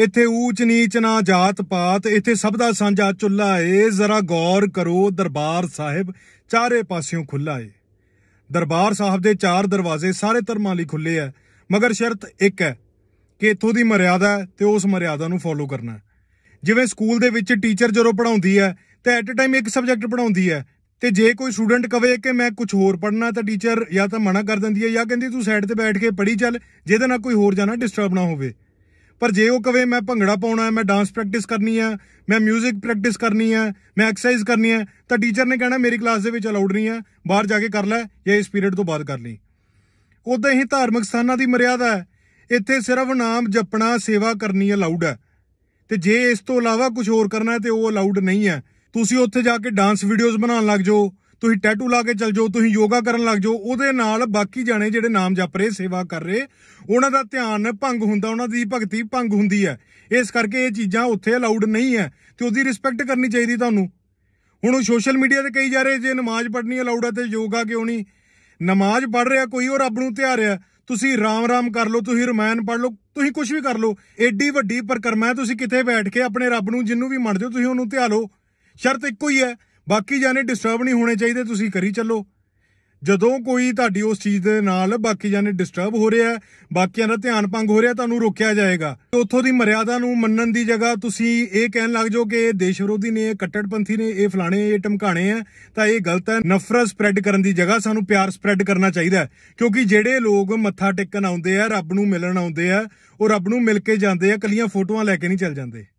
ਇੱਥੇ ਊਚ ਨੀਚ ਨਾ ਜਾਤ ਪਾਤ ਇੱਥੇ ਸਭ ਦਾ ਸਾਂਝਾ ਚੁੱਲ੍ਹਾ ਏ ਜ਼ਰਾ ਗੌਰ ਕਰੋ ਦਰਬਾਰ ਸਾਹਿਬ ਚਾਰੇ ਪਾਸਿਓਂ ਖੁੱਲਾ ਏ ਦਰਬਾਰ ਸਾਹਿਬ ਦੇ ਚਾਰ ਦਰਵਾਜ਼ੇ ਸਾਰੇ ਧਰਮਾਂ ਲਈ ਖੁੱਲੇ ਆ ਮਗਰ ਸ਼ਰਤ ਇੱਕ ਹੈ ਕਿ ਇਥੋਂ ਦੀ ਮਰਿਆਦਾ ਤੇ ਉਸ ਮਰਿਆਦਾ ਨੂੰ ਫੋਲੋ ਕਰਨਾ ਜਿਵੇਂ ਸਕੂਲ ਦੇ ਵਿੱਚ ਟੀਚਰ ਜਦੋਂ ਪੜਾਉਂਦੀ ਹੈ ਤੇ ਐਟ ਅ ਟਾਈਮ ਇੱਕ ਸਬਜੈਕਟ ਪੜਾਉਂਦੀ ਹੈ ਤੇ ਜੇ ਕੋਈ ਸਟੂਡੈਂਟ ਕਵੇ ਕਿ ਮੈਂ ਕੁਝ ਹੋਰ ਪੜਨਾ ਤਾਂ ਟੀਚਰ ਜਾਂ ਤਾਂ ਮਨਾ ਕਰ ਦਿੰਦੀ ਹੈ ਜਾਂ ਕਹਿੰਦੀ ਤੂੰ ਸਾਈਡ ਤੇ ਬੈਠ ਕੇ ਪੜੀ ਚੱਲ ਜਿਹਦੇ ਨਾਲ ਕੋਈ ਹੋਰ ਜਾਣਾ ਡਿਸਟਰਬ ਨਾ ਹੋਵੇ ਪਰ ਜੇ ਉਹ ਕਵੇ ਮੈਂ ਭੰਗੜਾ ਪਾਉਣਾ ਹੈ ਮੈਂ ਡਾਂਸ ਪ੍ਰੈਕਟਿਸ ਕਰਨੀ ਹੈ ਮੈਂ 뮤직 ਪ੍ਰੈਕਟਿਸ ਕਰਨੀ ਹੈ ਮੈਂ ਐਕਸਰਸਾਈਜ਼ ਕਰਨੀ ਹੈ ਤਾਂ ਟੀਚਰ ਨੇ ਕਹਿਣਾ ਮੇਰੀ ਕਲਾਸ ਦੇ ਵਿੱਚ ਅਲਾਉਡ ਨਹੀਂ ਹੈ ਬਾਹਰ ਜਾ ਕੇ ਕਰ ਲੈ ਜਾਂ ਇਸ ਪੀਰੀਅਡ ਤੋਂ ਬਾਅਦ ਕਰ ਲਈ ਉਦਾਂ ਹੀ ਧਾਰਮਿਕ ਸਥਾਨਾਂ ਦੀ ਮਰਿਆਦਾ ਹੈ ਇੱਥੇ ਸਿਰਫ ਨਾਮ ਜਪਣਾ ਸੇਵਾ ਕਰਨੀ ਅਲਾਉਡ ਹੈ ਤੇ ਜੇ ਇਸ ਤੋਂ ਇਲਾਵਾ ਕੁਝ ਹੋਰ ਕਰਨਾ ਹੈ ਤੇ ਉਹ ਅਲਾਉਡ ਨਹੀਂ ਹੈ ਤੁਸੀਂ ਉੱਥੇ ਜਾ ਕੇ ਡਾਂਸ ਵੀਡੀਓਜ਼ ਬਣਾਉਣ ਲੱਗ ਜਾਓ ਤੁਸੀਂ ਟੈਟੂ ਲਾ ਕੇ ਚੱਲ ਜਾਓ ਤੁਸੀਂ ਯੋਗਾ ਕਰਨ ਲੱਗ ਜਾਓ ਉਹਦੇ ਨਾਲ ਬਾਕੀ ਜਾਣੇ ਜਿਹੜੇ ਨਾਮ ਜਪ ਰਹੇ ਸੇਵਾ ਕਰ ਰਹੇ ਉਹਨਾਂ ਦਾ ਧਿਆਨ ਭੰਗ ਹੁੰਦਾ ਉਹਨਾਂ ਦੀ ਭਗਤੀ ਭੰਗ ਹੁੰਦੀ ਹੈ ਇਸ ਕਰਕੇ ਇਹ ਚੀਜ਼ਾਂ ਉੱਥੇ ਅਲਾਉਡ ਨਹੀਂ ਹੈ ਤੇ ਉਹਦੀ ਰਿਸਪੈਕਟ ਕਰਨੀ ਚਾਹੀਦੀ ਤੁਹਾਨੂੰ ਹੁਣ ਉਹ ਸੋਸ਼ਲ ਮੀਡੀਆ ਤੇ ਕਹੀ ਜਾ ਰਹੇ ਜੇ ਨਮਾਜ਼ ਪੜ੍ਹਨੀ ਅਲਾਉਡ ਹੈ ਤੇ ਯੋਗਾ ਕਿਉਂ ਨਹੀਂ ਨਮਾਜ਼ ਪੜ੍ਹ ਰਿਹਾ ਕੋਈ ਹੋਰ ਰੱਬ ਨੂੰ ਧਿਆ ਰਿਹਾ ਤੁਸੀਂ ਰਾਮ ਰਾਮ ਕਰ ਲਓ ਤੁਸੀਂ ਰਮਾਇਣ ਪੜ੍ਹ ਲਓ ਤੁਸੀਂ ਕੁਝ ਵੀ ਕਰ ਲਓ ਐਡੀ ਵੱਡੀ ਪਰਕਰਮਾ ਤੁਸੀਂ ਕਿਤੇ ਬੈਠ ਕੇ ਆਪਣੇ ਰੱਬ ਨੂੰ ਜਿੰਨੂੰ ਵੀ ਮੰਨਦੇ ਹੋ ਤੁਸੀਂ ਉਹਨੂੰ ਧਿਆ ਲਓ ਸ਼ਰਤ ਇੱਕੋ ਹੀ ਹੈ ਬਾਕੀ ਜਾਨੇ ਡਿਸਟਰਬ ਨਹੀਂ ਹੋਣੇ ਚਾਹੀਦੇ ਤੁਸੀਂ ਕਰੀ ਚੱਲੋ ਜਦੋਂ ਕੋਈ ਤੁਹਾਡੀ ਉਸ ਚੀਜ਼ ਦੇ ਨਾਲ ਬਾਕੀ ਜਾਨੇ ਡਿਸਟਰਬ ਹੋ ਰਿਹਾ ਬਾਕੀਆਂ ਦਾ ਧਿਆਨ ਭੰਗ ਹੋ ਰਿਹਾ ਤੁਹਾਨੂੰ ਰੋਕਿਆ ਜਾਏਗਾ ਉੱਥੋਂ ਦੀ ਮਰਿਆਦਾ ਨੂੰ ਮੰਨਣ ਦੀ ਜਗ੍ਹਾ ਤੁਸੀਂ ਇਹ ਕਹਿਣ ਲੱਗ ਜਾਓ ਕਿ ਇਹ ਦੇਸ਼ ਵਿਰੋਧੀ ਨੇ ਇਹ ਕੱਟੜਪੰਥੀ ਨੇ ਇਹ ਫਲਾਣੇ ਇਹ ਧਮਕਾਣੇ ਆ ਤਾਂ ਇਹ ਗਲਤ ਹੈ ਨਫ਼ਰਤ ਸਪਰੈਡ ਕਰਨ ਦੀ ਜਗ੍ਹਾ ਸਾਨੂੰ ਪਿਆਰ ਸਪਰੈਡ ਕਰਨਾ ਚਾਹੀਦਾ ਕਿਉਂਕਿ ਜਿਹੜੇ ਲੋਕ ਮੱਥਾ ਟੇਕਣ ਆਉਂਦੇ ਆ ਰੱਬ ਨੂੰ ਮਿਲਣ ਆਉਂਦੇ ਆ ਉਹ ਰੱਬ ਨੂੰ ਮਿਲ ਕੇ ਜਾਂਦੇ ਆ ਕੱਲੀਆਂ ਫੋਟੋਆਂ ਲੈ ਕੇ ਨਹੀਂ ਚੱਲ ਜਾਂਦੇ